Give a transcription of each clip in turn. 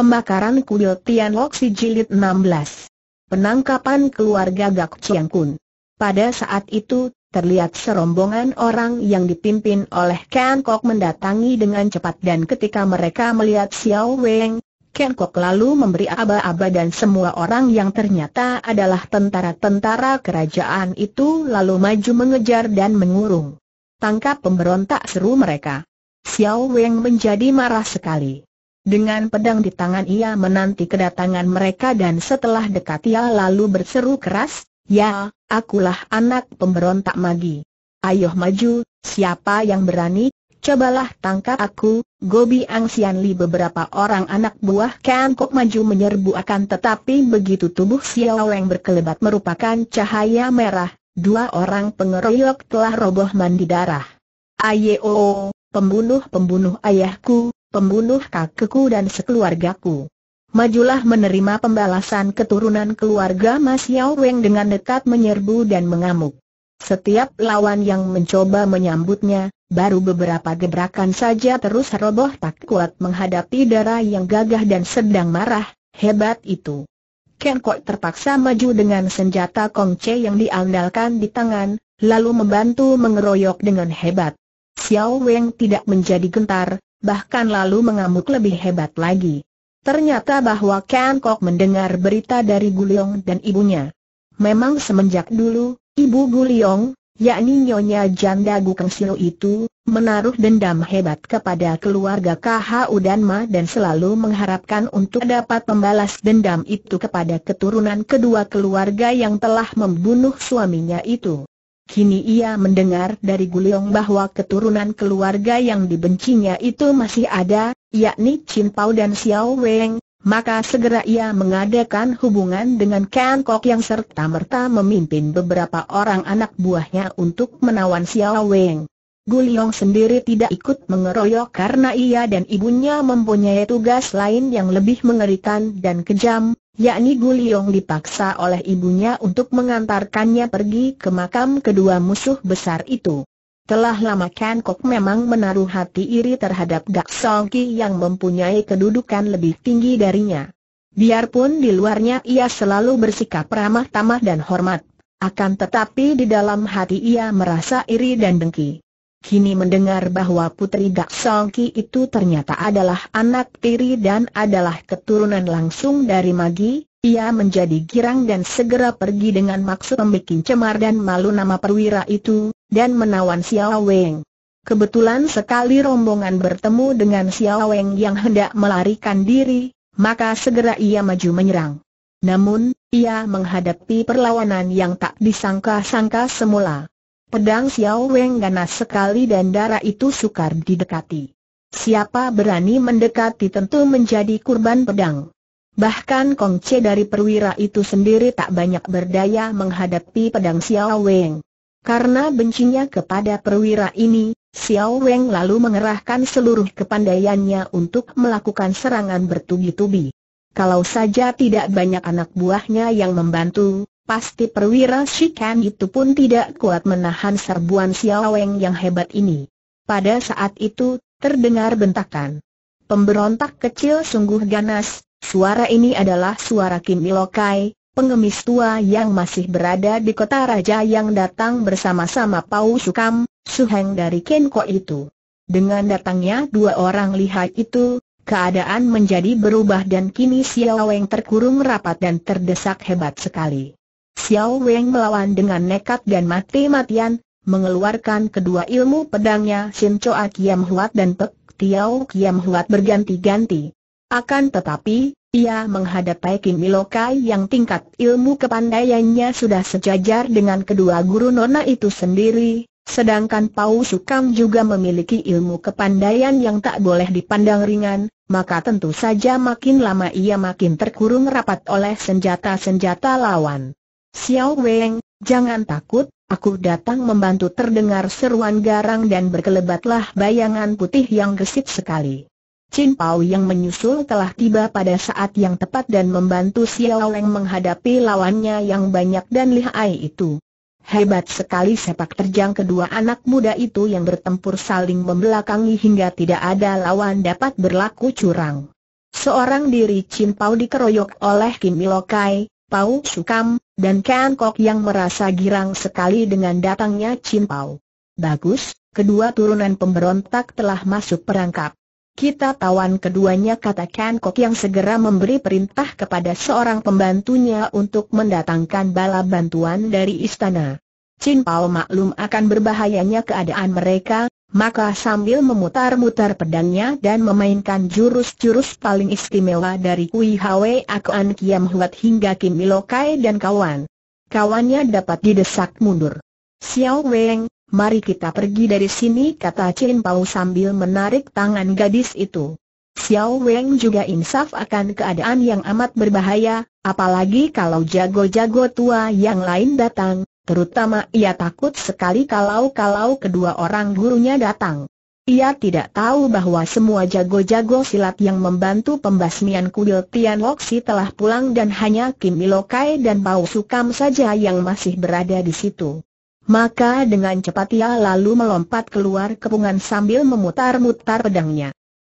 Pembakaran kuil Tianlok si jilid 16. Penangkapan keluarga Gak Chiang Kun. Pada saat itu, terlihat serombongan orang yang dipimpin oleh Ken Kok mendatangi dengan cepat dan ketika mereka melihat Xiao Weng, Ken Kok lalu memberi aba-aba dan semua orang yang ternyata adalah tentara-tentara kerajaan itu lalu maju mengejar dan mengurung. Tangkap pemberontak seru mereka. Xiao Weng menjadi marah sekali. Dengan pedang di tangan ia menanti kedatangan mereka dan setelah dekat ia lalu berseru keras, Ya, akulah anak pemberontak magi. Ayo maju, siapa yang berani, cobalah tangkap aku, Gobi Sian Li beberapa orang anak buah Kan maju menyerbu akan tetapi begitu tubuh Xiao yang berkelebat merupakan cahaya merah, dua orang pengeroyok telah roboh mandi darah. Ayo, oh, pembunuh-pembunuh ayahku, pembunuh kakekku dan sekeluargaku. Majulah menerima pembalasan keturunan keluarga Mas Yao Weng dengan dekat menyerbu dan mengamuk. Setiap lawan yang mencoba menyambutnya, baru beberapa gebrakan saja terus roboh tak kuat menghadapi darah yang gagah dan sedang marah, hebat itu. Ken Kok terpaksa maju dengan senjata Kong Che yang diandalkan di tangan, lalu membantu mengeroyok dengan hebat. Xiao Weng tidak menjadi gentar, bahkan lalu mengamuk lebih hebat lagi. Ternyata bahwa Ken Kok mendengar berita dari Guliong dan ibunya. Memang semenjak dulu, ibu Guliong, yakni Nyonya Janda Gukeng Sio itu, menaruh dendam hebat kepada keluarga KHU dan Ma dan selalu mengharapkan untuk dapat membalas dendam itu kepada keturunan kedua keluarga yang telah membunuh suaminya itu. Kini ia mendengar dari Guliong bahwa keturunan keluarga yang dibencinya itu masih ada, yakni Chin Pao dan Xiao Weng, maka segera ia mengadakan hubungan dengan Kan Kok yang serta-merta memimpin beberapa orang anak buahnya untuk menawan Xiao Weng. Guliong sendiri tidak ikut mengeroyok karena ia dan ibunya mempunyai tugas lain yang lebih mengerikan dan kejam, yakni Guliong dipaksa oleh ibunya untuk mengantarkannya pergi ke makam kedua musuh besar itu. Telah lama Kan Kok memang menaruh hati iri terhadap Gak Song Ki yang mempunyai kedudukan lebih tinggi darinya. Biarpun di luarnya ia selalu bersikap ramah tamah dan hormat, akan tetapi di dalam hati ia merasa iri dan dengki kini mendengar bahwa Putri Gak Songki itu ternyata adalah anak tiri dan adalah keturunan langsung dari Magi, ia menjadi girang dan segera pergi dengan maksud membuat cemar dan malu nama perwira itu, dan menawan Xiao Weng. Kebetulan sekali rombongan bertemu dengan Xiao Weng yang hendak melarikan diri, maka segera ia maju menyerang. Namun, ia menghadapi perlawanan yang tak disangka-sangka semula. Pedang Xiao Weng ganas sekali dan darah itu sukar didekati. Siapa berani mendekati tentu menjadi kurban pedang. Bahkan Kong Che dari perwira itu sendiri tak banyak berdaya menghadapi pedang Xiao Weng. Karena bencinya kepada perwira ini, Xiao Weng lalu mengerahkan seluruh kepandaiannya untuk melakukan serangan bertubi-tubi. Kalau saja tidak banyak anak buahnya yang membantu, Pasti perwira Shikan itu pun tidak kuat menahan serbuan Xiaoweng yang hebat ini. Pada saat itu, terdengar bentakan. Pemberontak kecil sungguh ganas, suara ini adalah suara Kim Ilokai, pengemis tua yang masih berada di kota raja yang datang bersama-sama Pau Sukam, Suheng dari Kenko itu. Dengan datangnya dua orang lihai itu, keadaan menjadi berubah dan kini Xiaoweng terkurung rapat dan terdesak hebat sekali. Xiao Weng melawan dengan nekat dan mati-matian, mengeluarkan kedua ilmu pedangnya Sin Choa Kiam Huat dan Pek Tiao Kiam Huat berganti-ganti. Akan tetapi, ia menghadapi Kim Ilokai yang tingkat ilmu kepandaiannya sudah sejajar dengan kedua guru nona itu sendiri, sedangkan Pau Sukam juga memiliki ilmu kepandaian yang tak boleh dipandang ringan, maka tentu saja makin lama ia makin terkurung rapat oleh senjata-senjata lawan. Xiao Weng, jangan takut, aku datang membantu terdengar seruan garang dan berkelebatlah bayangan putih yang gesit sekali. Chin Pao yang menyusul telah tiba pada saat yang tepat dan membantu Xiao Weng menghadapi lawannya yang banyak dan lihai itu. Hebat sekali sepak terjang kedua anak muda itu yang bertempur saling membelakangi hingga tidak ada lawan dapat berlaku curang. Seorang diri Chin Pao dikeroyok oleh Kim Ilokai, Pau Sukam, dan Kan Kok yang merasa girang sekali dengan datangnya Chin Pao. Bagus, kedua turunan pemberontak telah masuk perangkap. Kita tawan keduanya kata Kan Kok yang segera memberi perintah kepada seorang pembantunya untuk mendatangkan bala bantuan dari istana. Chin Pao maklum akan berbahayanya keadaan mereka, maka sambil memutar-mutar pedangnya dan memainkan jurus-jurus paling istimewa dari Kui Hwe Akuan Kiam Huat hingga Kim Ilokai dan kawan. Kawannya dapat didesak mundur. Xiao Weng, mari kita pergi dari sini kata Chin Pau sambil menarik tangan gadis itu. Xiao Weng juga insaf akan keadaan yang amat berbahaya, apalagi kalau jago-jago tua yang lain datang, Terutama ia takut sekali kalau-kalau kedua orang gurunya datang. Ia tidak tahu bahwa semua jago-jago silat yang membantu pembasmian kuil Tian Loksi telah pulang dan hanya Kim Ilokai dan Pao Sukam saja yang masih berada di situ. Maka dengan cepat ia lalu melompat keluar kepungan sambil memutar-mutar pedangnya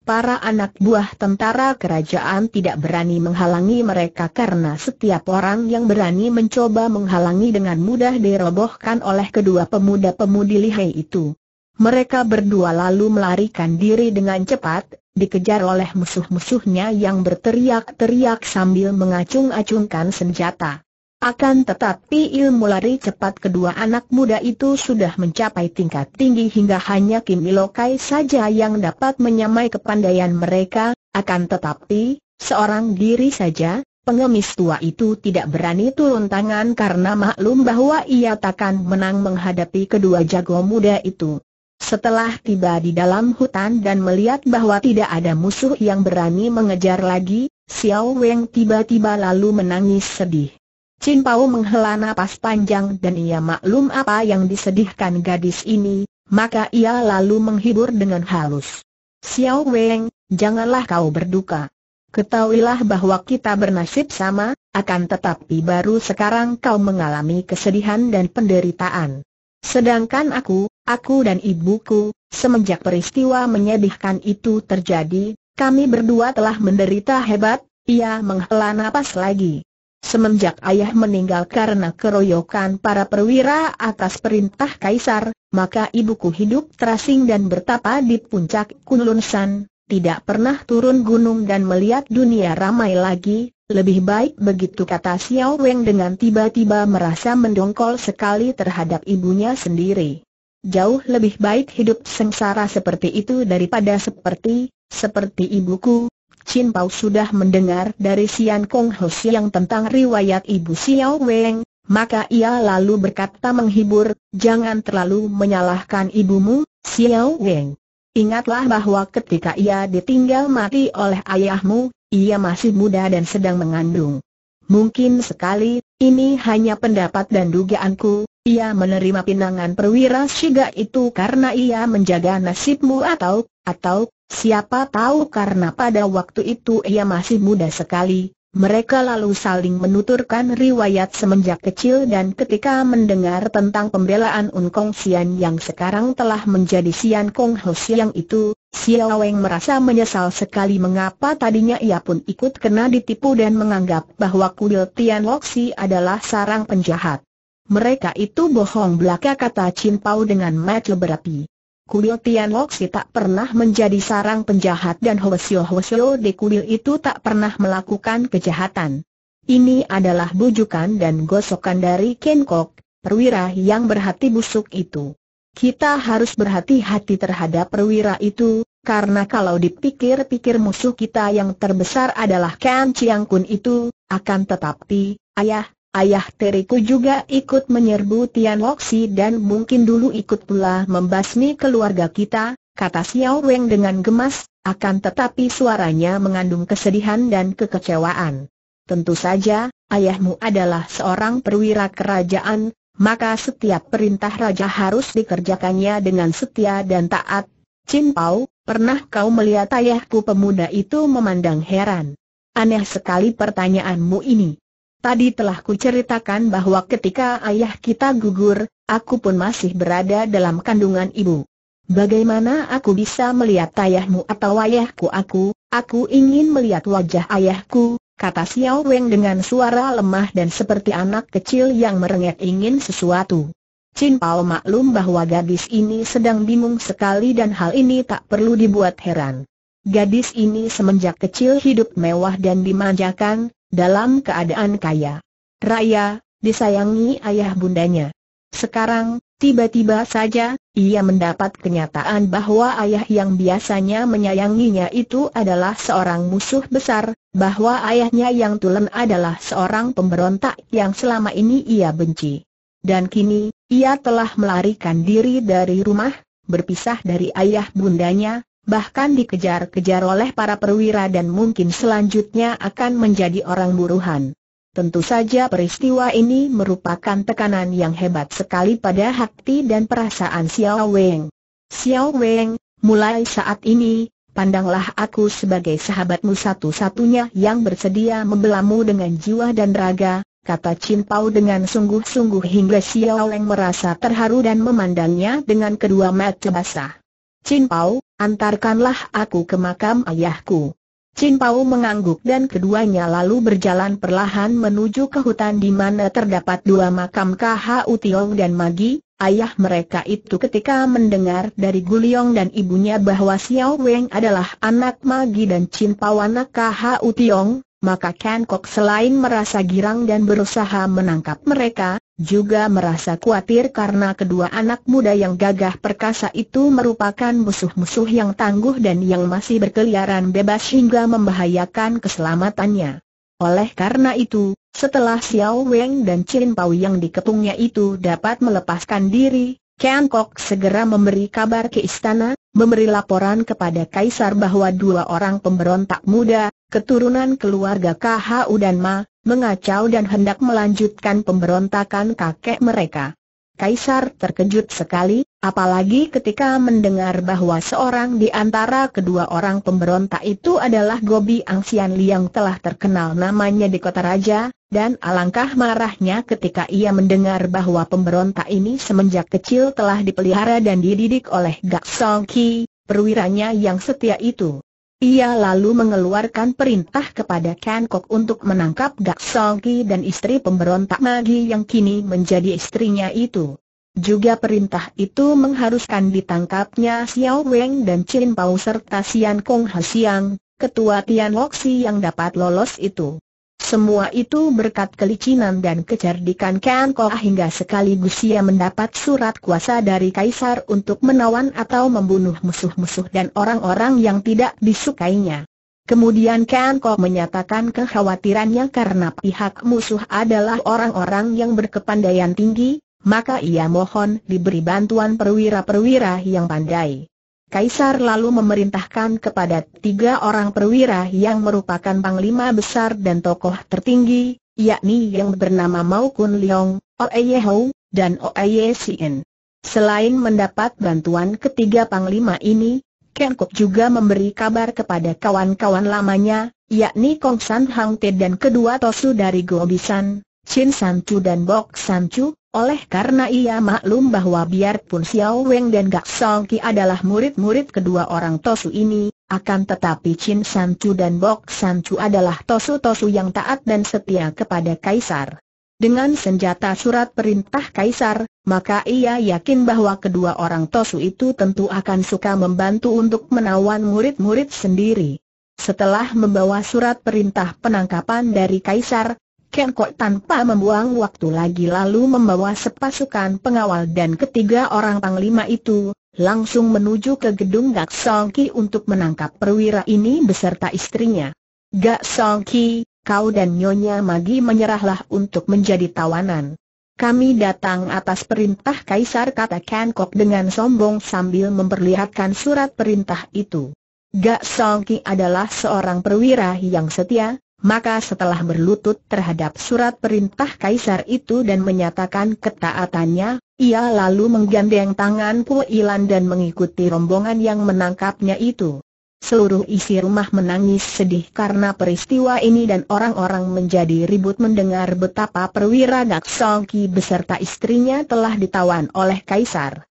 para anak buah tentara kerajaan tidak berani menghalangi mereka karena setiap orang yang berani mencoba menghalangi dengan mudah dirobohkan oleh kedua pemuda-pemudi lihai itu. Mereka berdua lalu melarikan diri dengan cepat, dikejar oleh musuh-musuhnya yang berteriak-teriak sambil mengacung-acungkan senjata. Akan tetapi ilmu lari cepat kedua anak muda itu sudah mencapai tingkat tinggi hingga hanya Kim Ilokai saja yang dapat menyamai kepandaian mereka, akan tetapi, seorang diri saja, pengemis tua itu tidak berani turun tangan karena maklum bahwa ia takkan menang menghadapi kedua jago muda itu. Setelah tiba di dalam hutan dan melihat bahwa tidak ada musuh yang berani mengejar lagi, Xiao Weng tiba-tiba lalu menangis sedih. Chin Pao menghela nafas panjang dan ia maklum apa yang disedihkan gadis ini, maka ia lalu menghibur dengan halus. Xiao Weng, janganlah kau berduka. Ketahuilah bahwa kita bernasib sama, akan tetapi baru sekarang kau mengalami kesedihan dan penderitaan. Sedangkan aku, aku dan ibuku, semenjak peristiwa menyedihkan itu terjadi, kami berdua telah menderita hebat, ia menghela nafas lagi. Semenjak ayah meninggal karena keroyokan para perwira atas perintah kaisar, maka ibuku hidup terasing dan bertapa di puncak Kunlunsan, tidak pernah turun gunung dan melihat dunia ramai lagi, lebih baik begitu kata Xiao Weng dengan tiba-tiba merasa mendongkol sekali terhadap ibunya sendiri. Jauh lebih baik hidup sengsara seperti itu daripada seperti, seperti ibuku, Chin Pao sudah mendengar dari Sian Kong Ho Siang tentang riwayat Ibu Xiao Weng, maka ia lalu berkata menghibur, jangan terlalu menyalahkan ibumu, Xiao Weng. Ingatlah bahwa ketika ia ditinggal mati oleh ayahmu, ia masih muda dan sedang mengandung. Mungkin sekali, ini hanya pendapat dan dugaanku, ia menerima pinangan perwira Shiga itu karena ia menjaga nasibmu atau, atau, Siapa tahu karena pada waktu itu ia masih muda sekali, mereka lalu saling menuturkan riwayat semenjak kecil dan ketika mendengar tentang pembelaan Unkong Sian yang sekarang telah menjadi Sian Kong Ho Siang itu, Xiao Weng merasa menyesal sekali mengapa tadinya ia pun ikut kena ditipu dan menganggap bahwa kuil Tian Loxi adalah sarang penjahat. Mereka itu bohong belaka kata Chin Pao dengan mata berapi. Kuil Tianloksi tak pernah menjadi sarang penjahat dan Hwasyo-Hwasyo di kuil itu tak pernah melakukan kejahatan. Ini adalah bujukan dan gosokan dari Ken Kok, perwira yang berhati busuk itu. Kita harus berhati-hati terhadap perwira itu, karena kalau dipikir-pikir musuh kita yang terbesar adalah Ken Chiang Kun itu, akan tetapi, ayah, Ayah teriku juga ikut menyerbu Tian Loksi dan mungkin dulu ikut pula membasmi keluarga kita, kata Xiao Weng dengan gemas, akan tetapi suaranya mengandung kesedihan dan kekecewaan. Tentu saja, ayahmu adalah seorang perwira kerajaan, maka setiap perintah raja harus dikerjakannya dengan setia dan taat. Chin Pao, pernah kau melihat ayahku pemuda itu memandang heran. Aneh sekali pertanyaanmu ini. Tadi telah kuceritakan bahwa ketika ayah kita gugur, aku pun masih berada dalam kandungan ibu. Bagaimana aku bisa melihat ayahmu atau ayahku aku, aku ingin melihat wajah ayahku, kata Xiao Weng dengan suara lemah dan seperti anak kecil yang merengek ingin sesuatu. Chin Pao maklum bahwa gadis ini sedang bingung sekali dan hal ini tak perlu dibuat heran. Gadis ini semenjak kecil hidup mewah dan dimanjakan, dalam keadaan kaya. Raya, disayangi ayah bundanya. Sekarang, tiba-tiba saja, ia mendapat kenyataan bahwa ayah yang biasanya menyayanginya itu adalah seorang musuh besar, bahwa ayahnya yang tulen adalah seorang pemberontak yang selama ini ia benci. Dan kini, ia telah melarikan diri dari rumah, berpisah dari ayah bundanya, bahkan dikejar-kejar oleh para perwira dan mungkin selanjutnya akan menjadi orang buruhan. Tentu saja peristiwa ini merupakan tekanan yang hebat sekali pada hati dan perasaan Xiao Weng. Xiao Weng, mulai saat ini, pandanglah aku sebagai sahabatmu satu-satunya yang bersedia membelamu dengan jiwa dan raga, kata Chin Pao dengan sungguh-sungguh hingga Xiao Weng merasa terharu dan memandangnya dengan kedua mata basah. Chin Pao, Antarkanlah aku ke makam ayahku. Chin Pao mengangguk dan keduanya lalu berjalan perlahan menuju ke hutan di mana terdapat dua makam KHU Tiong dan Magi, ayah mereka itu ketika mendengar dari Guliong dan ibunya bahwa Xiao Weng adalah anak Magi dan Chin Pao anak KHU Tiong, maka Kankok selain merasa girang dan berusaha menangkap mereka, juga merasa khawatir karena kedua anak muda yang gagah perkasa itu merupakan musuh-musuh yang tangguh dan yang masih berkeliaran bebas hingga membahayakan keselamatannya. Oleh karena itu, setelah Xiao Weng dan Chin Pao yang dikepungnya itu dapat melepaskan diri, Ken Kok segera memberi kabar ke istana, memberi laporan kepada Kaisar bahwa dua orang pemberontak muda, keturunan keluarga KHU dan Ma, mengacau dan hendak melanjutkan pemberontakan kakek mereka. Kaisar terkejut sekali, apalagi ketika mendengar bahwa seorang di antara kedua orang pemberontak itu adalah Gobi Angsian Liang, telah terkenal namanya di kota raja, dan alangkah marahnya ketika ia mendengar bahwa pemberontak ini semenjak kecil telah dipelihara dan dididik oleh Gak Song Ki, perwiranya yang setia itu. Ia lalu mengeluarkan perintah kepada Kan untuk menangkap Gak Songki dan istri pemberontak Magi yang kini menjadi istrinya itu. Juga perintah itu mengharuskan ditangkapnya Xiao Weng dan Chin Pao serta Sian Kong Siang, ketua Tian Loxi yang dapat lolos itu. Semua itu berkat kelicinan dan kecerdikan Ken Koh hingga sekaligus ia mendapat surat kuasa dari Kaisar untuk menawan atau membunuh musuh-musuh dan orang-orang yang tidak disukainya. Kemudian Ken Koh menyatakan kekhawatirannya karena pihak musuh adalah orang-orang yang berkepandaian tinggi, maka ia mohon diberi bantuan perwira-perwira yang pandai. Kaisar lalu memerintahkan kepada tiga orang perwira yang merupakan panglima besar dan tokoh tertinggi, yakni yang bernama Mao Kun Leong, Oeye Hou, dan Oeye Sien. Selain mendapat bantuan ketiga panglima ini, Ken Kuk juga memberi kabar kepada kawan-kawan lamanya, yakni Kong San Hang Te dan kedua Tosu dari Gobisan, Chin Sanchu dan Bok Sanchu, oleh karena ia maklum bahwa biarpun Xiao Weng dan Gak Song Ki adalah murid-murid kedua orang Tosu ini, akan tetapi Chin Sanchu dan Bok Sanchu adalah Tosu-Tosu yang taat dan setia kepada Kaisar. Dengan senjata surat perintah Kaisar, maka ia yakin bahwa kedua orang Tosu itu tentu akan suka membantu untuk menawan murid-murid sendiri. Setelah membawa surat perintah penangkapan dari Kaisar, Ken Kok tanpa membuang waktu lagi lalu membawa sepasukan pengawal dan ketiga orang panglima itu, langsung menuju ke gedung Gak Song Ki untuk menangkap perwira ini beserta istrinya. Gak Song Ki, kau dan Nyonya Magi menyerahlah untuk menjadi tawanan. Kami datang atas perintah Kaisar kata Ken Kok dengan sombong sambil memperlihatkan surat perintah itu. Gak Song Ki adalah seorang perwira yang setia, maka setelah berlutut terhadap surat perintah kaisar itu dan menyatakan ketaatannya, ia lalu menggandeng tangan Pu Ilan dan mengikuti rombongan yang menangkapnya itu. Seluruh isi rumah menangis sedih karena peristiwa ini dan orang-orang menjadi ribut mendengar betapa perwira Song Ki beserta istrinya telah ditawan oleh kaisar.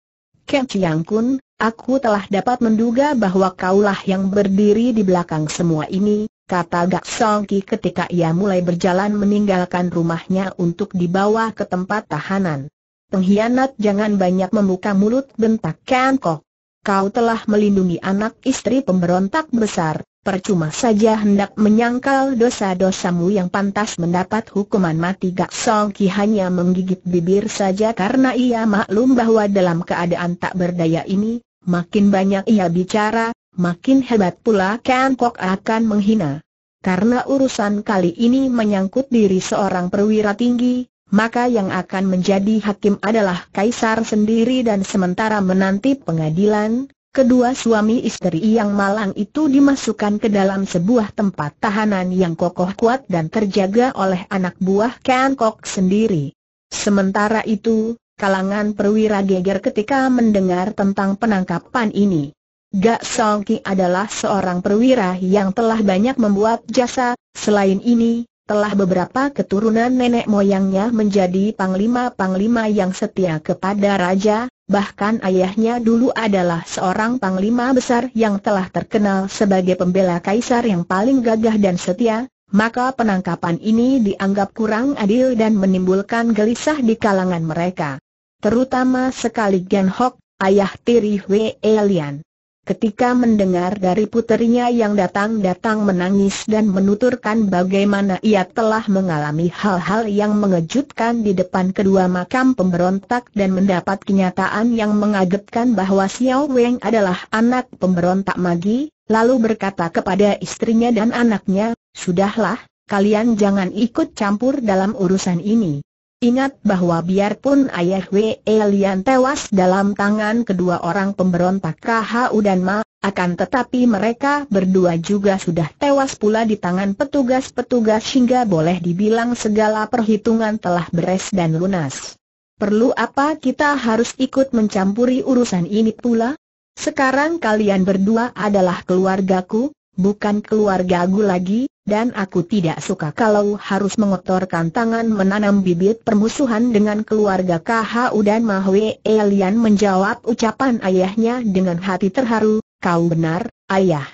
Ken Chiang Kun, aku telah dapat menduga bahwa kaulah yang berdiri di belakang semua ini, kata Gak Songki ketika ia mulai berjalan meninggalkan rumahnya untuk dibawa ke tempat tahanan. Pengkhianat jangan banyak membuka mulut bentak Kok. Kau telah melindungi anak istri pemberontak besar, percuma saja hendak menyangkal dosa-dosamu yang pantas mendapat hukuman mati Gak Songki hanya menggigit bibir saja karena ia maklum bahwa dalam keadaan tak berdaya ini, makin banyak ia bicara, makin hebat pula Ken Kok akan menghina. Karena urusan kali ini menyangkut diri seorang perwira tinggi, maka yang akan menjadi hakim adalah kaisar sendiri dan sementara menanti pengadilan, kedua suami istri yang malang itu dimasukkan ke dalam sebuah tempat tahanan yang kokoh kuat dan terjaga oleh anak buah Ken Kok sendiri. Sementara itu, kalangan perwira geger ketika mendengar tentang penangkapan ini. Gak Songki adalah seorang perwira yang telah banyak membuat jasa, selain ini, telah beberapa keturunan nenek moyangnya menjadi panglima-panglima yang setia kepada raja, bahkan ayahnya dulu adalah seorang panglima besar yang telah terkenal sebagai pembela kaisar yang paling gagah dan setia, maka penangkapan ini dianggap kurang adil dan menimbulkan gelisah di kalangan mereka. Terutama sekali Gen Hok, ayah tiri Wei Lian. Ketika mendengar dari puterinya yang datang-datang menangis dan menuturkan bagaimana ia telah mengalami hal-hal yang mengejutkan di depan kedua makam pemberontak dan mendapat kenyataan yang mengagetkan bahwa Xiao Weng adalah anak pemberontak Magi, lalu berkata kepada istrinya dan anaknya, Sudahlah, kalian jangan ikut campur dalam urusan ini. Ingat bahwa biarpun ayah Wei Lian tewas dalam tangan kedua orang pemberontak KHU dan Ma, akan tetapi mereka berdua juga sudah tewas pula di tangan petugas-petugas hingga boleh dibilang segala perhitungan telah beres dan lunas. Perlu apa kita harus ikut mencampuri urusan ini pula? Sekarang kalian berdua adalah keluargaku, bukan keluarga aku lagi, dan aku tidak suka kalau harus mengotorkan tangan menanam bibit permusuhan dengan keluarga KHU dan Mahwe Elian menjawab ucapan ayahnya dengan hati terharu, kau benar, ayah.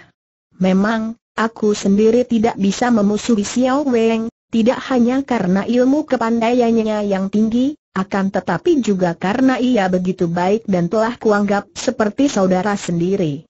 Memang, aku sendiri tidak bisa memusuhi Xiao Weng, tidak hanya karena ilmu kepandaiannya yang tinggi, akan tetapi juga karena ia begitu baik dan telah kuanggap seperti saudara sendiri.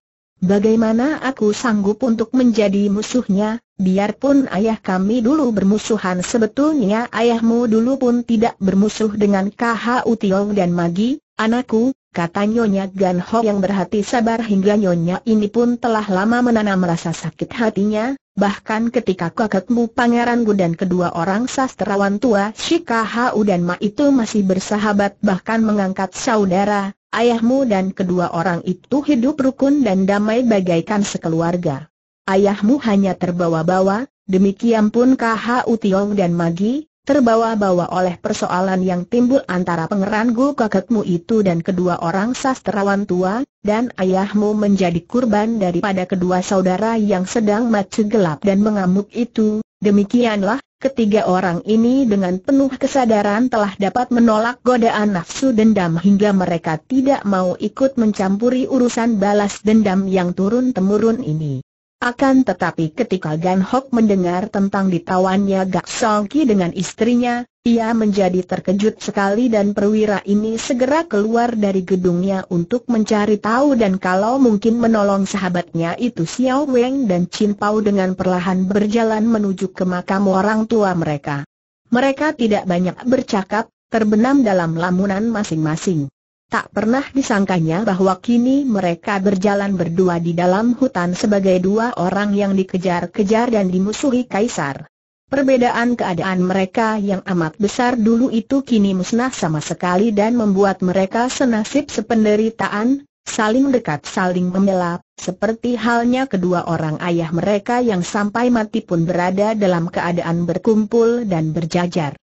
Bagaimana aku sanggup untuk menjadi musuhnya, biarpun ayah kami dulu bermusuhan sebetulnya ayahmu dulu pun tidak bermusuh dengan KH Tiong dan Magi, anakku, kata Nyonya Gan Ho yang berhati sabar hingga Nyonya ini pun telah lama menanam rasa sakit hatinya, bahkan ketika kakakmu, Pangeran Gu dan kedua orang sastrawan tua KH U dan Ma itu masih bersahabat bahkan mengangkat saudara, ayahmu dan kedua orang itu hidup rukun dan damai bagaikan sekeluarga. Ayahmu hanya terbawa-bawa, demikian pun KH Utiong dan Magi, terbawa-bawa oleh persoalan yang timbul antara pengeran Gu kakekmu itu dan kedua orang sastrawan tua, dan ayahmu menjadi kurban daripada kedua saudara yang sedang macu gelap dan mengamuk itu, demikianlah, Ketiga orang ini dengan penuh kesadaran telah dapat menolak godaan nafsu dendam hingga mereka tidak mau ikut mencampuri urusan balas dendam yang turun-temurun ini. Akan tetapi ketika Gan Hok mendengar tentang ditawannya Gak Song Ki dengan istrinya, ia menjadi terkejut sekali dan perwira ini segera keluar dari gedungnya untuk mencari tahu dan kalau mungkin menolong sahabatnya itu Xiao Weng dan Chin Pao dengan perlahan berjalan menuju ke makam orang tua mereka. Mereka tidak banyak bercakap, terbenam dalam lamunan masing-masing. Tak pernah disangkanya bahwa kini mereka berjalan berdua di dalam hutan sebagai dua orang yang dikejar-kejar dan dimusuhi kaisar. Perbedaan keadaan mereka yang amat besar dulu itu kini musnah sama sekali dan membuat mereka senasib sependeritaan, saling dekat saling membela, seperti halnya kedua orang ayah mereka yang sampai mati pun berada dalam keadaan berkumpul dan berjajar.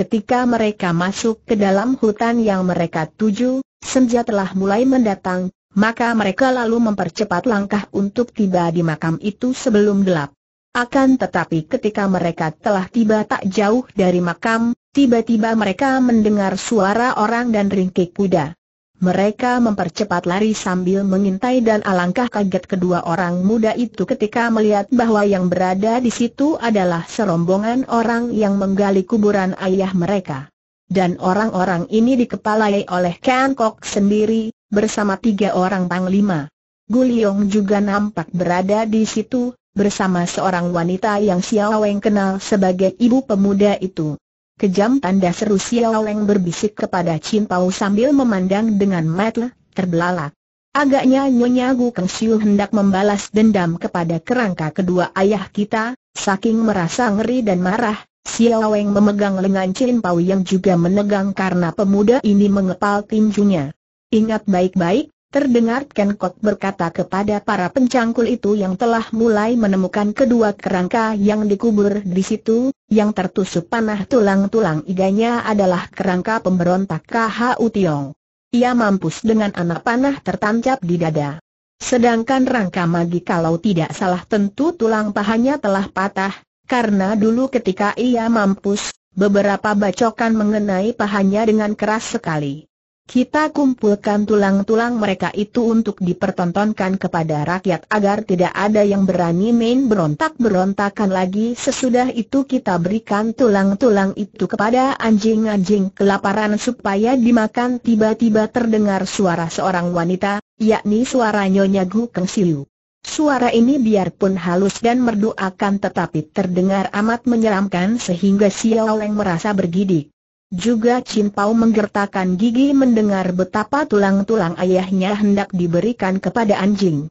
Ketika mereka masuk ke dalam hutan yang mereka tuju, senja telah mulai mendatang, maka mereka lalu mempercepat langkah untuk tiba di makam itu sebelum gelap. Akan tetapi ketika mereka telah tiba tak jauh dari makam, tiba-tiba mereka mendengar suara orang dan ringkik kuda. Mereka mempercepat lari sambil mengintai dan alangkah kaget kedua orang muda itu ketika melihat bahwa yang berada di situ adalah serombongan orang yang menggali kuburan ayah mereka. Dan orang-orang ini dikepalai oleh Ken Kok sendiri, bersama tiga orang panglima. Guliong juga nampak berada di situ, bersama seorang wanita yang Xiao Weng kenal sebagai ibu pemuda itu. Kejam tanda seru Xiao Leng berbisik kepada Chin Pao sambil memandang dengan mata terbelalak. Agaknya Nyonya Gu Keng Siu hendak membalas dendam kepada kerangka kedua ayah kita, saking merasa ngeri dan marah, Xiao memegang lengan Chin Pao yang juga menegang karena pemuda ini mengepal tinjunya. Ingat baik-baik, Terdengar Ken Kok berkata kepada para pencangkul itu yang telah mulai menemukan kedua kerangka yang dikubur di situ, yang tertusuk panah tulang-tulang iganya adalah kerangka pemberontak KHU Tiong. Ia mampus dengan anak panah tertancap di dada. Sedangkan rangka magi kalau tidak salah tentu tulang pahanya telah patah, karena dulu ketika ia mampus, beberapa bacokan mengenai pahanya dengan keras sekali. Kita kumpulkan tulang-tulang mereka itu untuk dipertontonkan kepada rakyat agar tidak ada yang berani main berontak-berontakan lagi. Sesudah itu kita berikan tulang-tulang itu kepada anjing-anjing kelaparan supaya dimakan tiba-tiba terdengar suara seorang wanita, yakni suara Nyonya Gu Keng Siu. Suara ini biarpun halus dan merdu akan tetapi terdengar amat menyeramkan sehingga Xiao Leng merasa bergidik. Juga Chin Pao menggertakkan gigi mendengar betapa tulang-tulang ayahnya hendak diberikan kepada anjing.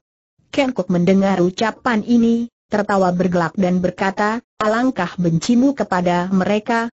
Ken Kok mendengar ucapan ini, tertawa bergelak dan berkata, Alangkah bencimu kepada mereka,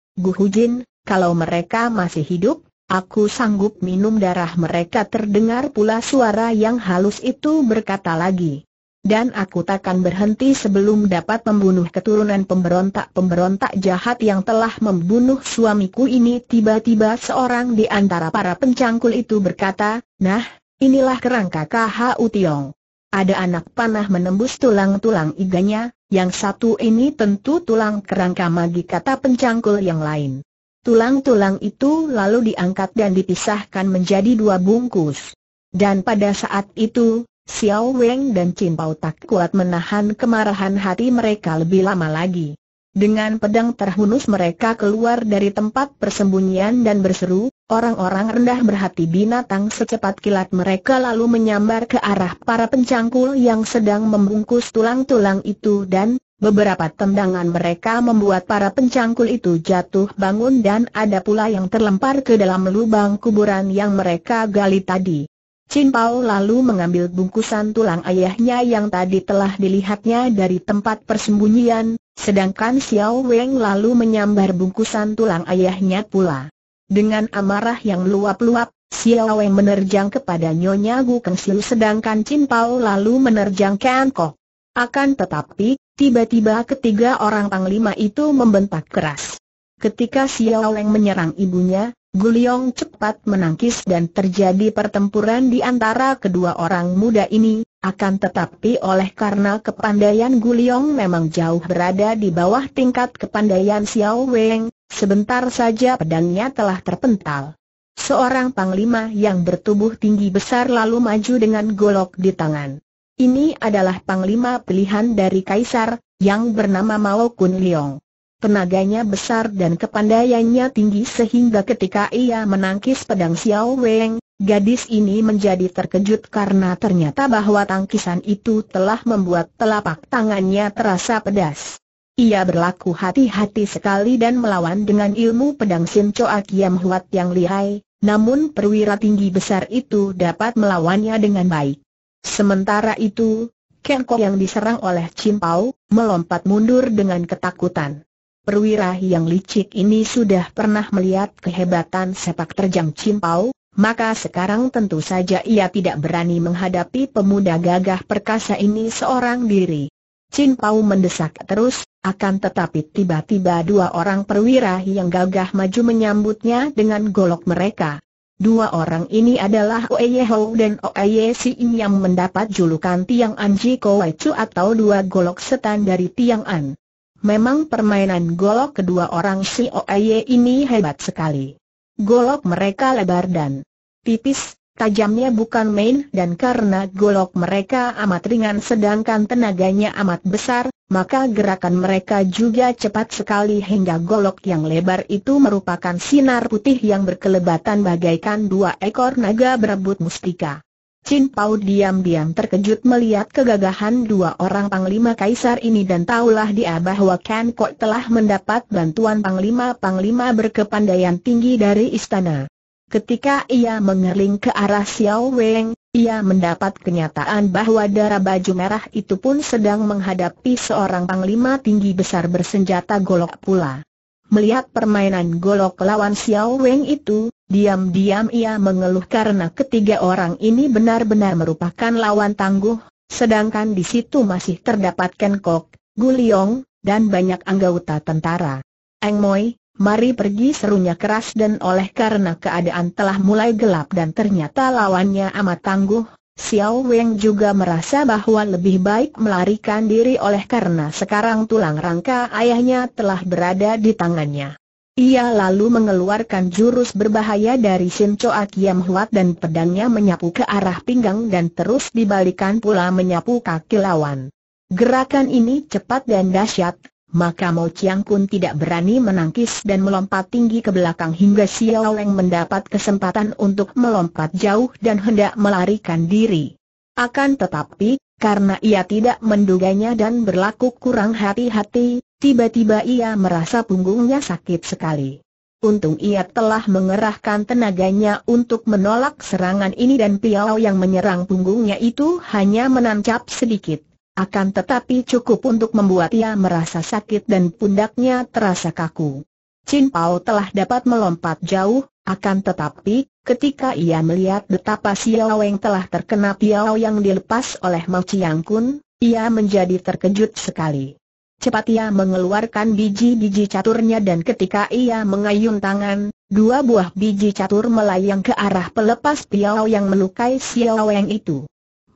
Jin. kalau mereka masih hidup, aku sanggup minum darah mereka terdengar pula suara yang halus itu berkata lagi dan aku takkan berhenti sebelum dapat membunuh keturunan pemberontak-pemberontak jahat yang telah membunuh suamiku ini. Tiba-tiba seorang di antara para pencangkul itu berkata, Nah, inilah kerangka KHU Tiong. Ada anak panah menembus tulang-tulang iganya, yang satu ini tentu tulang kerangka magi kata pencangkul yang lain. Tulang-tulang itu lalu diangkat dan dipisahkan menjadi dua bungkus. Dan pada saat itu, Xiao Weng dan Chin Pao tak kuat menahan kemarahan hati mereka lebih lama lagi. Dengan pedang terhunus mereka keluar dari tempat persembunyian dan berseru, orang-orang rendah berhati binatang secepat kilat mereka lalu menyambar ke arah para pencangkul yang sedang membungkus tulang-tulang itu dan Beberapa tendangan mereka membuat para pencangkul itu jatuh bangun dan ada pula yang terlempar ke dalam lubang kuburan yang mereka gali tadi. Chin Pao lalu mengambil bungkusan tulang ayahnya yang tadi telah dilihatnya dari tempat persembunyian, sedangkan Xiao Weng lalu menyambar bungkusan tulang ayahnya pula. Dengan amarah yang luap-luap, Xiao Weng menerjang kepada Nyonya Gu Keng Siu sedangkan Chin Pao lalu menerjang Kan Kok. Akan tetapi, tiba-tiba ketiga orang panglima itu membentak keras. Ketika Xiao Weng menyerang ibunya, Guliong cepat menangkis dan terjadi pertempuran di antara kedua orang muda ini, akan tetapi oleh karena kepandaian Guliong memang jauh berada di bawah tingkat kepandaian Xiao Weng, sebentar saja pedangnya telah terpental. Seorang panglima yang bertubuh tinggi besar lalu maju dengan golok di tangan. Ini adalah panglima pilihan dari kaisar, yang bernama Mao Kun Liong. Tenaganya besar dan kepandaiannya tinggi sehingga ketika ia menangkis pedang Xiao Weng, gadis ini menjadi terkejut karena ternyata bahwa tangkisan itu telah membuat telapak tangannya terasa pedas. Ia berlaku hati-hati sekali dan melawan dengan ilmu pedang Sin Choa Kiam Huat yang lihai, namun perwira tinggi besar itu dapat melawannya dengan baik. Sementara itu, Kenko yang diserang oleh Pao, melompat mundur dengan ketakutan perwira yang licik ini sudah pernah melihat kehebatan sepak terjang Cimpau, maka sekarang tentu saja ia tidak berani menghadapi pemuda gagah perkasa ini seorang diri. Cimpau mendesak terus, akan tetapi tiba-tiba dua orang perwira yang gagah maju menyambutnya dengan golok mereka. Dua orang ini adalah Oye Ho dan Oye Si yang mendapat julukan Tiang Anji Kowai Chu atau dua golok setan dari Tiang An. Memang permainan golok kedua orang si OAY ini hebat sekali. Golok mereka lebar dan tipis, tajamnya bukan main dan karena golok mereka amat ringan sedangkan tenaganya amat besar, maka gerakan mereka juga cepat sekali hingga golok yang lebar itu merupakan sinar putih yang berkelebatan bagaikan dua ekor naga berebut mustika. Chin Pau diam-diam terkejut melihat kegagahan dua orang Panglima Kaisar ini dan taulah dia bahwa Ken Kok telah mendapat bantuan Panglima-Panglima berkepandaian tinggi dari istana. Ketika ia mengerling ke arah Xiao Weng, ia mendapat kenyataan bahwa darah baju merah itu pun sedang menghadapi seorang Panglima tinggi besar bersenjata golok pula. Melihat permainan golok lawan Xiao Weng itu, diam-diam ia mengeluh karena ketiga orang ini benar-benar merupakan lawan tangguh, sedangkan di situ masih terdapat Ken Kok, Gu Guliong, dan banyak anggota tentara. Eng Moi, mari pergi serunya keras dan oleh karena keadaan telah mulai gelap dan ternyata lawannya amat tangguh, Xiao Weng juga merasa bahwa lebih baik melarikan diri oleh karena sekarang tulang rangka ayahnya telah berada di tangannya. Ia lalu mengeluarkan jurus berbahaya dari Choa Kiam Huat dan pedangnya menyapu ke arah pinggang dan terus dibalikan pula menyapu kaki lawan. Gerakan ini cepat dan dahsyat, maka Mo Chiang pun tidak berani menangkis dan melompat tinggi ke belakang hingga Xiao Leng mendapat kesempatan untuk melompat jauh dan hendak melarikan diri. Akan tetapi, karena ia tidak menduganya dan berlaku kurang hati-hati, tiba-tiba ia merasa punggungnya sakit sekali. Untung ia telah mengerahkan tenaganya untuk menolak serangan ini dan Piao yang menyerang punggungnya itu hanya menancap sedikit akan tetapi cukup untuk membuat ia merasa sakit dan pundaknya terasa kaku. Chin Pao telah dapat melompat jauh, akan tetapi, ketika ia melihat betapa Xiao Weng telah terkena piao yang dilepas oleh Mao Chiang Kun, ia menjadi terkejut sekali. Cepat ia mengeluarkan biji-biji caturnya dan ketika ia mengayun tangan, dua buah biji catur melayang ke arah pelepas piao yang melukai Xiao Weng itu.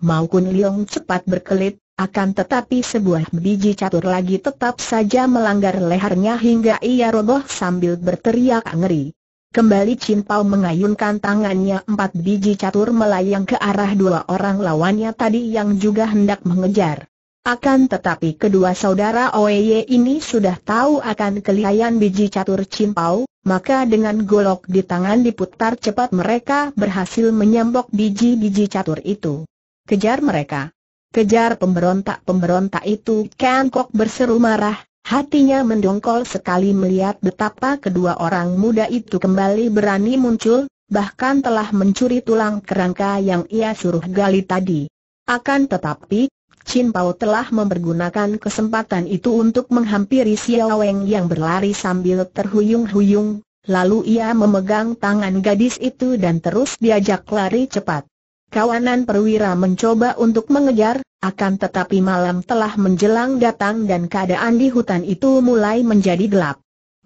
Mao Kun Liong cepat berkelit, akan tetapi sebuah biji catur lagi tetap saja melanggar lehernya hingga ia roboh sambil berteriak ngeri. Kembali Chin Pao mengayunkan tangannya empat biji catur melayang ke arah dua orang lawannya tadi yang juga hendak mengejar. Akan tetapi kedua saudara Oeye ini sudah tahu akan kelihayan biji catur cimpau, maka dengan golok di tangan diputar cepat mereka berhasil menyambok biji-biji catur itu. Kejar mereka. Kejar pemberontak-pemberontak itu Ken Kok berseru marah, hatinya mendongkol sekali melihat betapa kedua orang muda itu kembali berani muncul, bahkan telah mencuri tulang kerangka yang ia suruh gali tadi. Akan tetapi, Chin Pao telah mempergunakan kesempatan itu untuk menghampiri Xiao Weng yang berlari sambil terhuyung-huyung, lalu ia memegang tangan gadis itu dan terus diajak lari cepat. Kawanan perwira mencoba untuk mengejar, akan tetapi malam telah menjelang datang dan keadaan di hutan itu mulai menjadi gelap.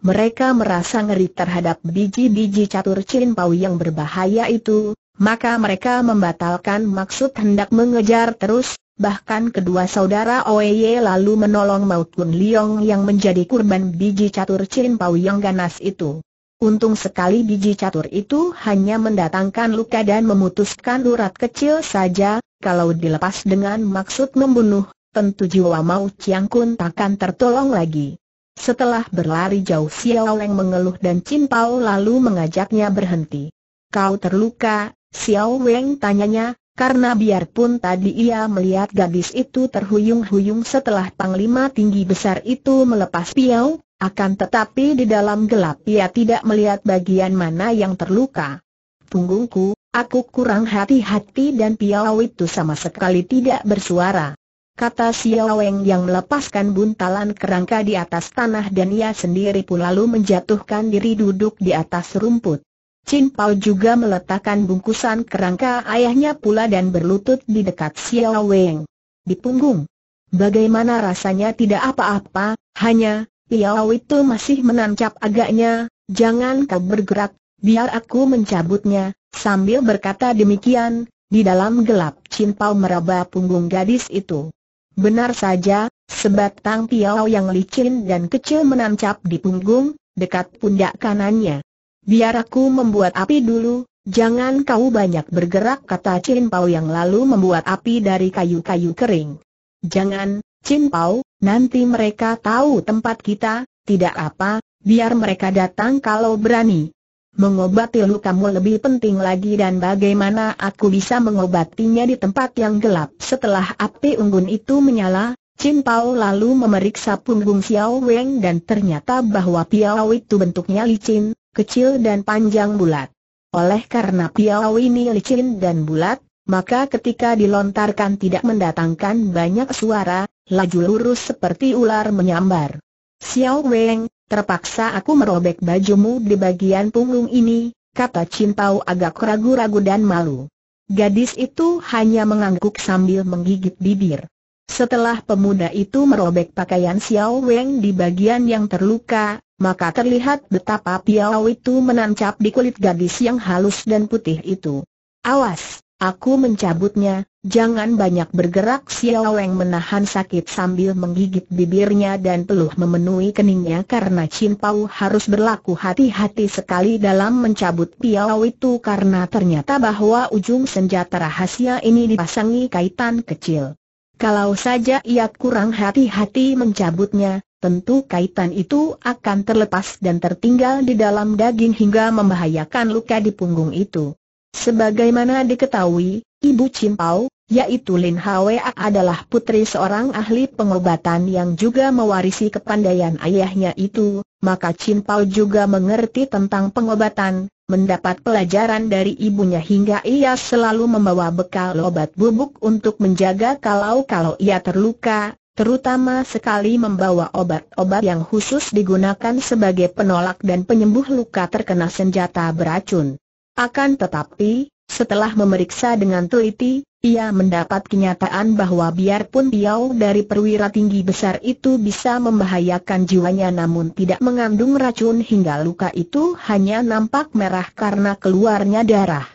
Mereka merasa ngeri terhadap biji-biji catur pau yang berbahaya itu, maka mereka membatalkan maksud hendak mengejar terus, bahkan kedua saudara Oeye lalu menolong Maut Kun Liong yang menjadi kurban biji catur pau yang ganas itu. Untung sekali biji catur itu hanya mendatangkan luka dan memutuskan urat kecil saja, kalau dilepas dengan maksud membunuh, tentu jiwa Mao Chiang Kun takkan tertolong lagi. Setelah berlari jauh Xiao Leng mengeluh dan Chin Pao lalu mengajaknya berhenti. Kau terluka, Xiao Leng tanyanya, karena biarpun tadi ia melihat gadis itu terhuyung-huyung setelah Panglima Tinggi Besar itu melepas Piao, akan tetapi di dalam gelap ia tidak melihat bagian mana yang terluka. Punggungku, aku kurang hati-hati dan Piao itu sama sekali tidak bersuara. Kata Xiao Weng yang melepaskan buntalan kerangka di atas tanah dan ia sendiri pun lalu menjatuhkan diri duduk di atas rumput. Chin Pao juga meletakkan bungkusan kerangka ayahnya pula dan berlutut di dekat Xiao Weng. Di punggung. Bagaimana rasanya tidak apa-apa, hanya Piau itu masih menancap agaknya, jangan kau bergerak, biar aku mencabutnya, sambil berkata demikian, di dalam gelap Chin Pao meraba punggung gadis itu. Benar saja, sebatang piao yang licin dan kecil menancap di punggung, dekat pundak kanannya. Biar aku membuat api dulu, jangan kau banyak bergerak kata Chin Pao yang lalu membuat api dari kayu-kayu kering. Jangan, Chin Pao, Nanti mereka tahu tempat kita, tidak apa, biar mereka datang kalau berani. Mengobati lukamu lebih penting lagi dan bagaimana aku bisa mengobatinya di tempat yang gelap. Setelah api unggun itu menyala, Chin Pao lalu memeriksa punggung Xiao Weng dan ternyata bahwa Piao itu bentuknya licin, kecil dan panjang bulat. Oleh karena Piao ini licin dan bulat, maka ketika dilontarkan tidak mendatangkan banyak suara, laju lurus seperti ular menyambar. Xiao Weng, terpaksa aku merobek bajumu di bagian punggung ini, kata Cintau agak ragu-ragu dan malu. Gadis itu hanya mengangguk sambil menggigit bibir. Setelah pemuda itu merobek pakaian Xiao Weng di bagian yang terluka, maka terlihat betapa piau itu menancap di kulit gadis yang halus dan putih itu. Awas, aku mencabutnya, Jangan banyak bergerak Xiao menahan sakit sambil menggigit bibirnya dan peluh memenuhi keningnya karena Chin Pau harus berlaku hati-hati sekali dalam mencabut piau itu karena ternyata bahwa ujung senjata rahasia ini dipasangi kaitan kecil. Kalau saja ia kurang hati-hati mencabutnya, tentu kaitan itu akan terlepas dan tertinggal di dalam daging hingga membahayakan luka di punggung itu. Sebagaimana diketahui, Ibu Chin Pao yaitu Lin Hwa adalah putri seorang ahli pengobatan yang juga mewarisi kepandaian ayahnya itu, maka Chin Pao juga mengerti tentang pengobatan, mendapat pelajaran dari ibunya hingga ia selalu membawa bekal obat bubuk untuk menjaga kalau-kalau ia terluka, terutama sekali membawa obat-obat yang khusus digunakan sebagai penolak dan penyembuh luka terkena senjata beracun. Akan tetapi, setelah memeriksa dengan teliti, ia mendapat kenyataan bahwa biarpun piau dari perwira tinggi besar itu bisa membahayakan jiwanya namun tidak mengandung racun hingga luka itu hanya nampak merah karena keluarnya darah.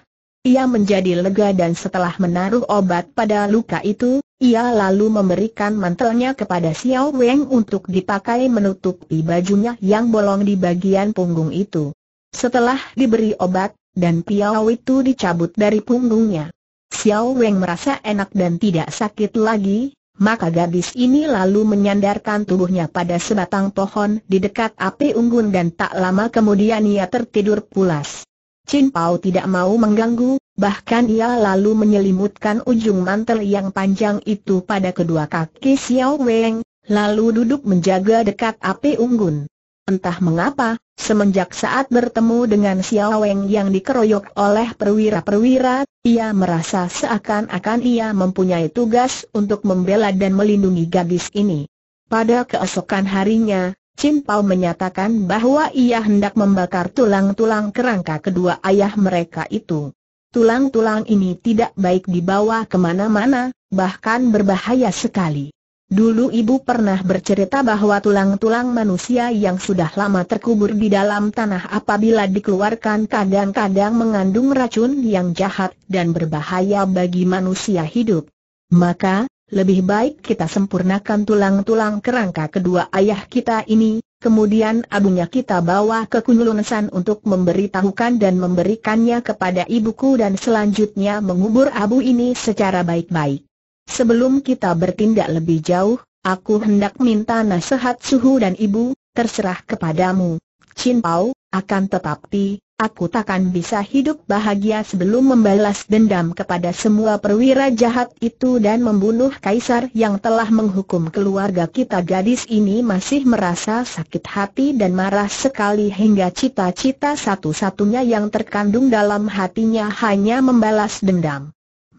Ia menjadi lega dan setelah menaruh obat pada luka itu, ia lalu memberikan mantelnya kepada Xiao Weng untuk dipakai menutupi bajunya yang bolong di bagian punggung itu. Setelah diberi obat, dan piau itu dicabut dari punggungnya. Xiao Weng merasa enak dan tidak sakit lagi, maka gadis ini lalu menyandarkan tubuhnya pada sebatang pohon di dekat api unggun dan tak lama kemudian ia tertidur pulas. Chin Pao tidak mau mengganggu, bahkan ia lalu menyelimutkan ujung mantel yang panjang itu pada kedua kaki Xiao Weng, lalu duduk menjaga dekat api unggun. Entah mengapa, semenjak saat bertemu dengan Xiao Weng yang dikeroyok oleh perwira-perwira, ia merasa seakan-akan ia mempunyai tugas untuk membela dan melindungi gadis ini. Pada keesokan harinya, Chin Pao menyatakan bahwa ia hendak membakar tulang-tulang kerangka kedua ayah mereka itu. Tulang-tulang ini tidak baik dibawa kemana-mana, bahkan berbahaya sekali. Dulu ibu pernah bercerita bahwa tulang-tulang manusia yang sudah lama terkubur di dalam tanah apabila dikeluarkan kadang-kadang mengandung racun yang jahat dan berbahaya bagi manusia hidup. Maka, lebih baik kita sempurnakan tulang-tulang kerangka kedua ayah kita ini, kemudian abunya kita bawa ke Kunlunsan untuk memberitahukan dan memberikannya kepada ibuku dan selanjutnya mengubur abu ini secara baik-baik. Sebelum kita bertindak lebih jauh, aku hendak minta nasihat suhu dan ibu, terserah kepadamu. Chin Pao, akan tetapi, aku takkan bisa hidup bahagia sebelum membalas dendam kepada semua perwira jahat itu dan membunuh kaisar yang telah menghukum keluarga kita gadis ini masih merasa sakit hati dan marah sekali hingga cita-cita satu-satunya yang terkandung dalam hatinya hanya membalas dendam.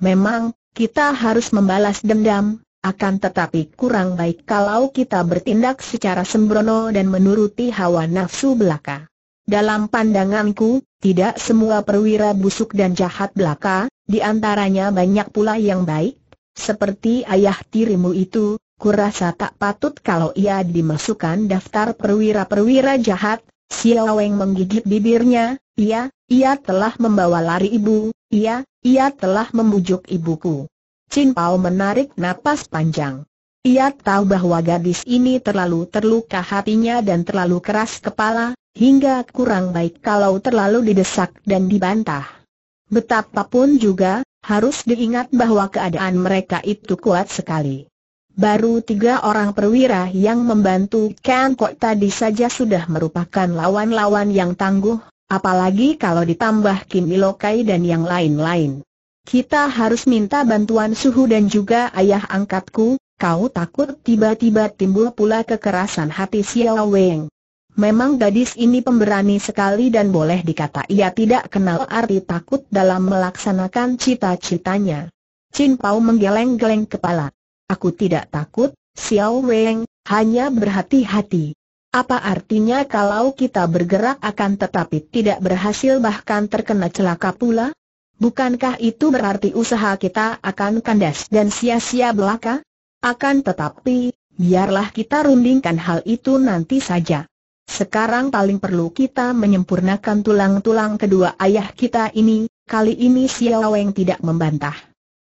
Memang, kita harus membalas dendam, akan tetapi kurang baik kalau kita bertindak secara sembrono dan menuruti hawa nafsu belaka. Dalam pandanganku, tidak semua perwira busuk dan jahat belaka, di antaranya banyak pula yang baik, seperti ayah tirimu itu, kurasa tak patut kalau ia dimasukkan daftar perwira-perwira jahat, Siaweng menggigit bibirnya, Ia, ia telah membawa lari ibu, ia, ia telah membujuk ibuku. Chin Pao menarik napas panjang. Ia tahu bahwa gadis ini terlalu terluka hatinya dan terlalu keras kepala, hingga kurang baik kalau terlalu didesak dan dibantah. Betapapun juga, harus diingat bahwa keadaan mereka itu kuat sekali. Baru tiga orang perwira yang membantu Ken Kok tadi saja sudah merupakan lawan-lawan yang tangguh, apalagi kalau ditambah Kim Ilokai dan yang lain-lain. Kita harus minta bantuan suhu dan juga ayah angkatku, kau takut tiba-tiba timbul pula kekerasan hati Xiao Weng. Memang gadis ini pemberani sekali dan boleh dikata ia tidak kenal arti takut dalam melaksanakan cita-citanya. Chin Pao menggeleng-geleng kepala. Aku tidak takut, Xiao Weng, hanya berhati-hati. Apa artinya kalau kita bergerak akan tetapi tidak berhasil bahkan terkena celaka pula? Bukankah itu berarti usaha kita akan kandas dan sia-sia belaka? Akan tetapi, biarlah kita rundingkan hal itu nanti saja. Sekarang paling perlu kita menyempurnakan tulang-tulang kedua ayah kita ini, kali ini Xiao Weng tidak membantah.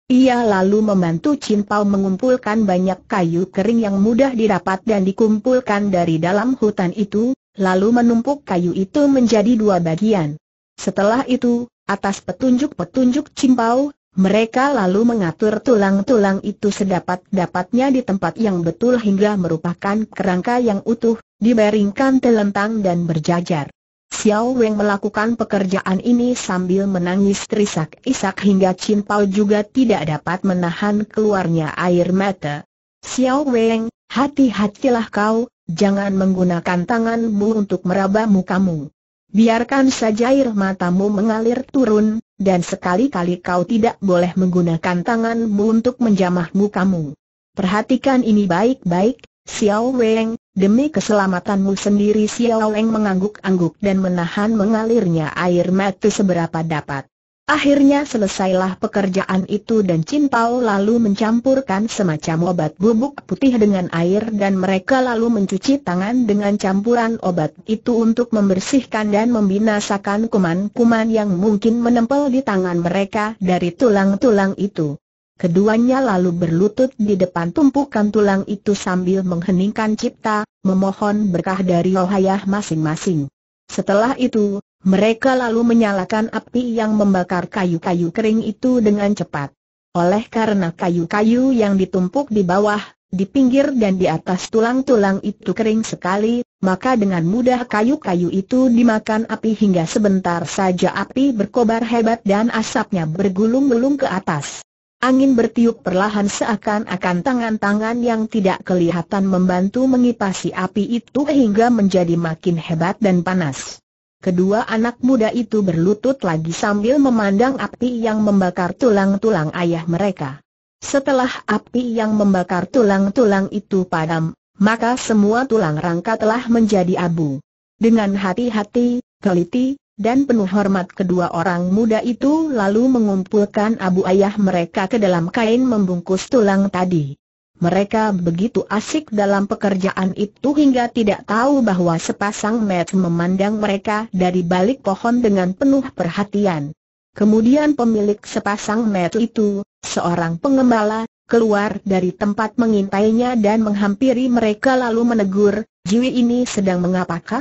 Ia lalu membantu Chin Pao mengumpulkan banyak kayu kering yang mudah didapat dan dikumpulkan dari dalam hutan itu, lalu menumpuk kayu itu menjadi dua bagian. Setelah itu, Atas petunjuk-petunjuk cimpau, mereka lalu mengatur tulang-tulang itu sedapat-dapatnya di tempat yang betul hingga merupakan kerangka yang utuh, dibaringkan telentang dan berjajar. Xiao Weng melakukan pekerjaan ini sambil menangis terisak-isak hingga Chin Pao juga tidak dapat menahan keluarnya air mata. Xiao Weng, hati-hatilah kau, jangan menggunakan tanganmu untuk meraba mukamu biarkan saja air matamu mengalir turun, dan sekali-kali kau tidak boleh menggunakan tanganmu untuk menjamah mukamu. Perhatikan ini baik-baik, Xiao Weng, demi keselamatanmu sendiri Xiao Weng mengangguk-angguk dan menahan mengalirnya air mata seberapa dapat. Akhirnya selesailah pekerjaan itu dan Chin Pao lalu mencampurkan semacam obat bubuk putih dengan air dan mereka lalu mencuci tangan dengan campuran obat itu untuk membersihkan dan membinasakan kuman-kuman yang mungkin menempel di tangan mereka dari tulang-tulang itu. Keduanya lalu berlutut di depan tumpukan tulang itu sambil mengheningkan cipta, memohon berkah dari rohayah masing-masing. Setelah itu, mereka lalu menyalakan api yang membakar kayu-kayu kering itu dengan cepat. Oleh karena kayu-kayu yang ditumpuk di bawah, di pinggir dan di atas tulang-tulang itu kering sekali, maka dengan mudah kayu-kayu itu dimakan api hingga sebentar saja api berkobar hebat dan asapnya bergulung-gulung ke atas. Angin bertiup perlahan seakan-akan tangan-tangan yang tidak kelihatan membantu mengipasi api itu hingga menjadi makin hebat dan panas. Kedua anak muda itu berlutut lagi sambil memandang api yang membakar tulang-tulang ayah mereka. Setelah api yang membakar tulang-tulang itu padam, maka semua tulang rangka telah menjadi abu. Dengan hati-hati, teliti, dan penuh hormat kedua orang muda itu lalu mengumpulkan abu ayah mereka ke dalam kain membungkus tulang tadi. Mereka begitu asik dalam pekerjaan itu hingga tidak tahu bahwa sepasang met memandang mereka dari balik pohon dengan penuh perhatian. Kemudian pemilik sepasang met itu, seorang pengembala, keluar dari tempat mengintainya dan menghampiri mereka lalu menegur, Jiwi ini sedang mengapakah?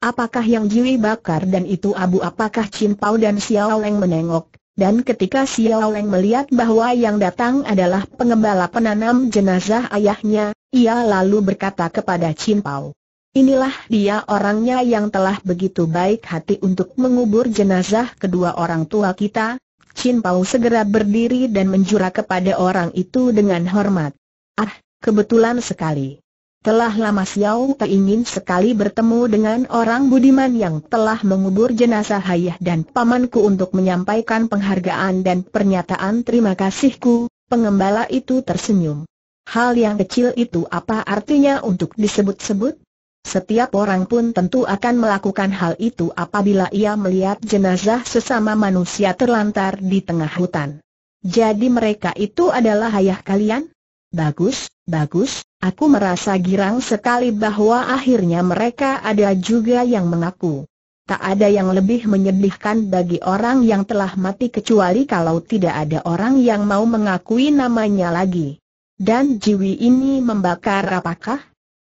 Apakah yang Jiwi bakar dan itu abu apakah Chin Pao dan Xiao Leng menengok, dan ketika Xiao Leng melihat bahwa yang datang adalah pengembala penanam jenazah ayahnya, ia lalu berkata kepada Chin Pao. Inilah dia orangnya yang telah begitu baik hati untuk mengubur jenazah kedua orang tua kita. Chin Pao segera berdiri dan menjura kepada orang itu dengan hormat. Ah, kebetulan sekali. Telah lama Xiao Te ingin sekali bertemu dengan orang budiman yang telah mengubur jenazah ayah dan pamanku untuk menyampaikan penghargaan dan pernyataan terima kasihku, pengembala itu tersenyum. Hal yang kecil itu apa artinya untuk disebut-sebut? Setiap orang pun tentu akan melakukan hal itu apabila ia melihat jenazah sesama manusia terlantar di tengah hutan. Jadi mereka itu adalah ayah kalian? Bagus, Bagus, aku merasa girang sekali bahwa akhirnya mereka ada juga yang mengaku. Tak ada yang lebih menyedihkan bagi orang yang telah mati kecuali kalau tidak ada orang yang mau mengakui namanya lagi. Dan jiwi ini membakar apakah?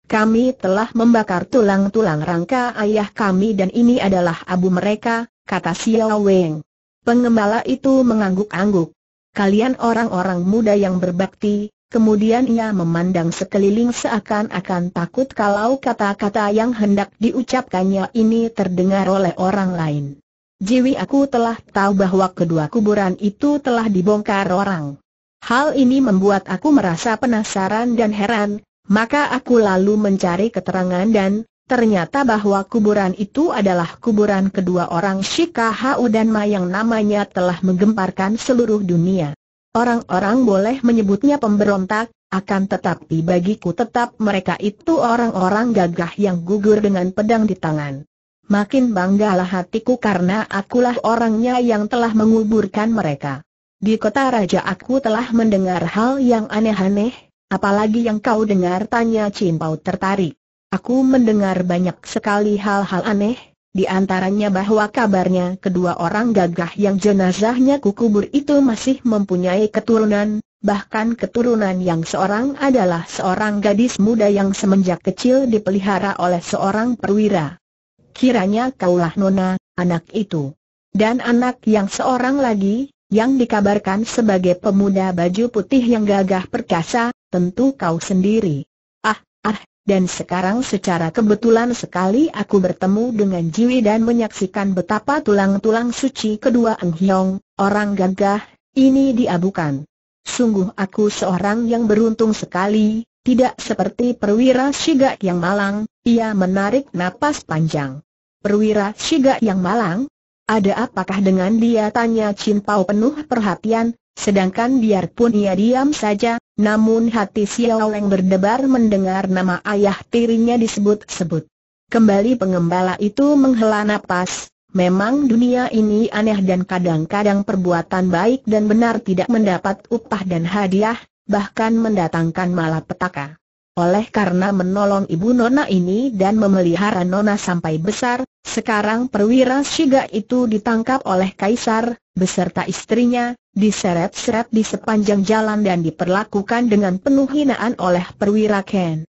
Kami telah membakar tulang-tulang rangka ayah kami dan ini adalah abu mereka, kata Xiao Weng. Pengembala itu mengangguk-angguk. Kalian orang-orang muda yang berbakti, Kemudian ia memandang sekeliling seakan-akan takut kalau kata-kata yang hendak diucapkannya ini terdengar oleh orang lain. Jiwi aku telah tahu bahwa kedua kuburan itu telah dibongkar orang. Hal ini membuat aku merasa penasaran dan heran, maka aku lalu mencari keterangan dan ternyata bahwa kuburan itu adalah kuburan kedua orang Shikaha Udanma dan Ma yang namanya telah menggemparkan seluruh dunia. Orang-orang boleh menyebutnya pemberontak, akan tetapi bagiku tetap mereka itu orang-orang gagah yang gugur dengan pedang di tangan. Makin banggalah hatiku karena akulah orangnya yang telah menguburkan mereka. Di kota raja aku telah mendengar hal yang aneh-aneh, apalagi yang kau dengar tanya Cimpau tertarik. Aku mendengar banyak sekali hal-hal aneh, di antaranya bahwa kabarnya kedua orang gagah yang jenazahnya kukubur itu masih mempunyai keturunan, bahkan keturunan yang seorang adalah seorang gadis muda yang semenjak kecil dipelihara oleh seorang perwira. Kiranya kaulah Nona, anak itu. Dan anak yang seorang lagi, yang dikabarkan sebagai pemuda baju putih yang gagah perkasa, tentu kau sendiri. Ah, ah, dan sekarang secara kebetulan sekali aku bertemu dengan Jiwi dan menyaksikan betapa tulang-tulang suci kedua Ang Hiong, orang gagah, ini diabukan. Sungguh aku seorang yang beruntung sekali, tidak seperti perwira Shiga yang malang, ia menarik napas panjang. Perwira Shiga yang malang, ada apakah dengan dia tanya Chin Pao penuh perhatian, sedangkan biarpun ia diam saja, namun hati Xiao Leng berdebar mendengar nama ayah tirinya disebut-sebut. Kembali pengembala itu menghela nafas. memang dunia ini aneh dan kadang-kadang perbuatan baik dan benar tidak mendapat upah dan hadiah, bahkan mendatangkan malapetaka. Oleh karena menolong ibu Nona ini dan memelihara Nona sampai besar, sekarang perwira Shiga itu ditangkap oleh Kaisar, beserta istrinya, diseret-seret di sepanjang jalan dan diperlakukan dengan penuh hinaan oleh perwira Ken.